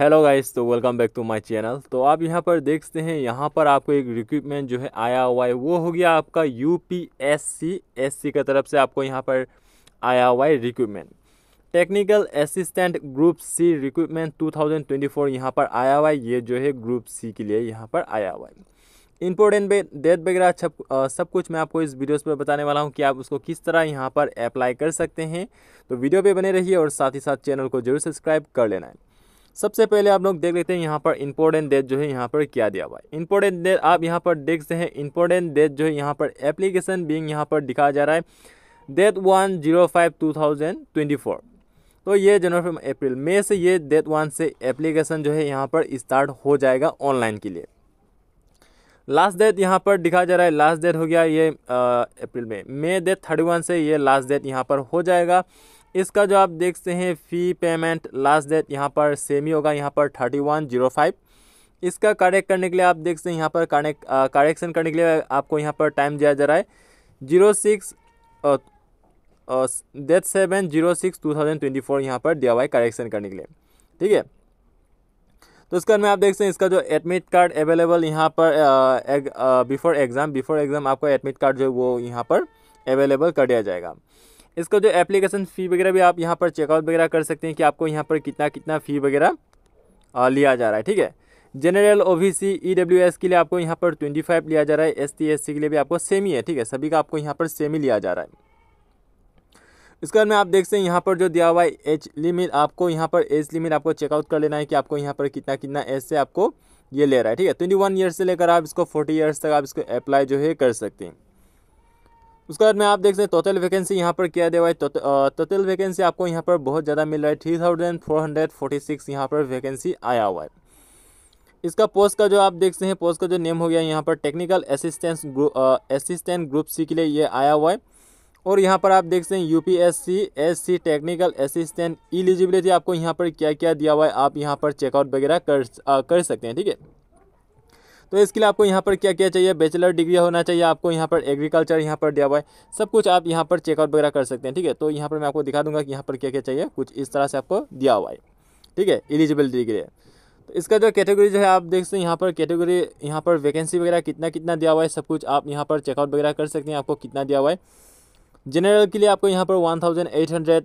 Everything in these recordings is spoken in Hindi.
हेलो गाइस तो welcome back to my channel तो आप यहां पर देखते हैं यहां पर आपको एक रिक्रूटमेंट जो है आया हुआ है वो हो गया आपका U P S C S C की तरफ से आपको यहां पर आया हुआ है recruitment technical assistant group C recruitment 2024 यहां पर आया हुआ है ये जो है ग्रुप सी के लिए यहाँ पर आया हुआ है इम्पोर्टेंट डेट वगैरह सब कुछ मैं आपको इस वीडियोस पर बताने वाला हूं कि आप उसको किस तरह यहाँ पर अप्लाई कर सकते हैं तो वीडियो पे बने रहिए और साथ ही साथ चैनल को जरूर सब्सक्राइब कर लेना है सबसे पहले आप लोग देख लेते हैं यहाँ पर इंपॉर्टेंट डेट जो है यहाँ पर क्या दिया हुआ है इंपॉर्टेंट डेट आप यहाँ पर देखते हैं इंपॉर्टेंट डेट जो है यहाँ पर एप्लीकेशन बिंग यहाँ पर दिखाया जा रहा है date one zero five two thousand twenty four तो ये जनवरी अप्रैल मई से ये डेट वन से एप्लीकेशन जो है यहाँ पर स्टार्ट हो जाएगा ऑनलाइन के लिए लास्ट डेट यहाँ पर दिखा जा रहा है लास्ट डेट हो गया ये अप्रैल में मई डेट थर्टी वन से ये लास्ट डेट यहाँ पर हो जाएगा इसका जो आप देखते हैं फ़ी पेमेंट लास्ट डेट यहाँ पर सेम ही होगा यहाँ पर थर्टी वन जीरो फाइव इसका करेक्ट करने के लिए आप देखते हैं यहाँ पर कनेक्ट करेक्शन करने के लिए आपको यहाँ पर टाइम दिया जा रहा है zero six date seven zero six two thousand twenty four यहाँ पर दिया हुआ है करेक्शन करने के लिए ठीक है तो उसके बाद में आप देख सकते हैं इसका जो एडमिट कार्ड अवेलेबल यहाँ पर बिफोर एग्ज़ाम बिफोर एग्ज़ाम आपको एडमिट कार्ड जो है वो यहाँ पर अवेलेबल कर दिया जाएगा इसका जो एप्लीकेशन फ़ी वगैरह भी आप यहाँ पर चेकआउट वगैरह कर सकते हैं कि आपको यहाँ पर कितना कितना फ़ी वगैरह लिया जा रहा है ठीक है general O B C E W S के लिए आपको यहाँ पर ट्वेंटी फाइव लिया जा रहा है एस टी एस सी के लिए भी आपको सेम ही है ठीक है सभी का आपको यहाँ पर सेम ही लिया जा रहा है इसके बाद में आप देख सकते हैं यहाँ पर जो दिया हुआ है एज लिमिट आपको यहाँ पर एज लिमिट आपको चेकआउट कर लेना है कि आपको यहाँ पर कितना कितना एज से आपको ये ले रहा है ठीक है ट्वेंटी वन ईयर्स से लेकर आप इसको फोर्टी ईयर्स तक आप इसको अप्लाई जो है कर सकते हैं उसके बाद में आप देख सकते हैं टोटल वैकेंसी यहाँ पर क्या दिया हुआ है टोटल वैकेंसी आपको यहाँ पर बहुत ज़्यादा मिल रहा है three thousand four hundred forty six यहाँ पर वैकेंसी आया हुआ है इसका पोस्ट का जो आप देखते हैं पोस्ट का जो नेम हो गया यहाँ पर technical assistance group assistant group C के लिए ये आया हुआ है और यहाँ पर आप देख सकते हैं U P S C S C technical assistant eligibility आपको यहाँ पर क्या क्या दिया हुआ है आप यहाँ पर चेकआउट वगैरह कर आ, कर सकते हैं ठीक है तो इसके लिए आपको यहाँ पर क्या क्या चाहिए बैचलर डिग्री होना चाहिए आपको यहाँ पर एग्रीकल्चर यहाँ पर दिया हुआ है सब कुछ आप यहाँ पर चेकआउट वगैरह कर सकते हैं ठीक है तो यहाँ पर मैं आपको दिखा दूंगा कि यहाँ पर क्या क्या चाहिए कुछ इस तरह से आपको दिया हुआ है ठीक है एलिजिबल डिग्री है तो इसका जो कैटेगरी जो है आप देख सकते हैं यहाँ पर कैटेगरी यहाँ पर वैकेंसी वगैरह कितना कितना दिया हुआ है सब कुछ आप यहाँ पर चेकआउट वगैरह कर सकते हैं आपको कितना दिया हुआ है जनरल के लिए आपको यहाँ पर one thousand eight hundred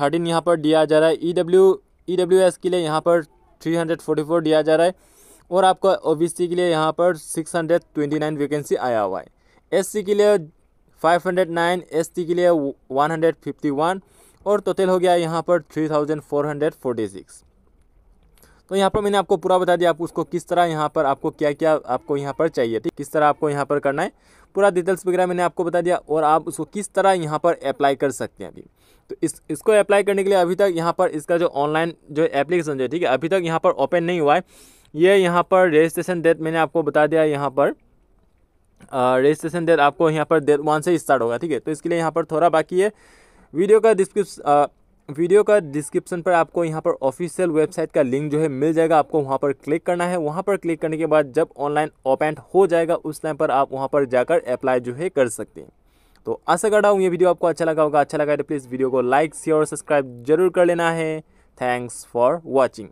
thirteen यहाँ पर दिया जा रहा है E W E W S के लिए यहाँ पर थ्री हंड्रेड फोर्टी फोर दिया जा रहा है और आपका ओ के लिए यहाँ पर 629 वैकेंसी आया हुआ है एस के लिए 509 एस के लिए 151 और टोटल हो गया यहाँ पर 3446 तो यहाँ पर मैंने आपको पूरा बता दिया आपको उसको किस तरह यहाँ पर आपको क्या क्या आपको यहाँ पर चाहिए थी किस तरह आपको यहाँ पर करना है पूरा डिटेल्स वगैरह मैंने आपको बता दिया और आप उसको किस तरह यहाँ पर अप्लाई कर सकते हैं अभी तो इस इसको अप्लाई करने के लिए अभी तक यहाँ पर इसका जो ऑनलाइन जो एप्लीकेशन जो है ठीक है अभी तक यहाँ पर ओपन नहीं हुआ है ये यहाँ पर रजिस्ट्रेशन डेट मैंने आपको बता दिया यहाँ पर रजिस्ट्रेशन डेट आपको यहाँ पर डेट वन से स्टार्ट होगा ठीक है तो इसके लिए यहाँ पर थोड़ा बाकी है वीडियो का डिस्क्रिप्स वीडियो का डिस्क्रिप्शन पर आपको यहाँ पर ऑफिशियल वेबसाइट का लिंक जो है मिल जाएगा आपको वहाँ पर क्लिक करना है वहाँ पर क्लिक करने के बाद जब ऑनलाइन ओपेंट हो जाएगा उस टाइम पर आप वहाँ पर जाकर अप्लाई जो है कर सकते हैं तो आशा कर रहा हूँ ये वीडियो आपको अच्छा लगा होगा अच्छा लगा तो प्लीज़ वीडियो को लाइक शेयर और सब्सक्राइब जरूर कर लेना है थैंक्स फॉर वॉचिंग